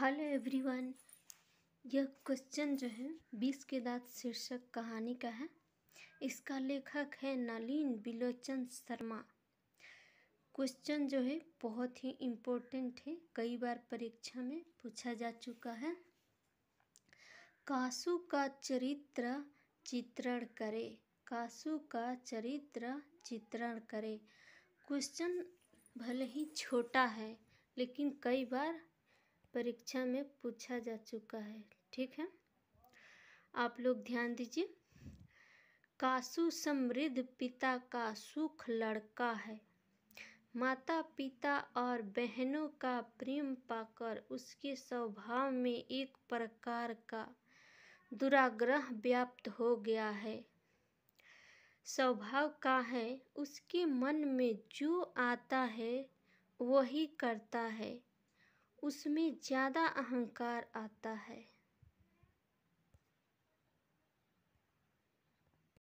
hello everyone यह question जो है बीस के दांत शीर्षक कहानी का है इसका लेखक है नलिन बिलोचन शर्मा क्वेश्चन जो है बहुत ही इम्पोर्टेंट है कई बार परीक्षा में पूछा जा चुका है कासु का चरित्र चित्रण करे कासु का चरित्र चित्रण करे क्वेश्चन भले ही छोटा है लेकिन कई बार परीक्षा में पूछा जा चुका है ठीक है आप लोग ध्यान दीजिए कासु समृद्ध पिता का सुख लड़का है माता पिता और बहनों का प्रेम पाकर उसके स्वभाव में एक प्रकार का दुराग्रह व्याप्त हो गया है स्वभाव का है उसके मन में जो आता है वही करता है उसमें ज़्यादा अहंकार आता है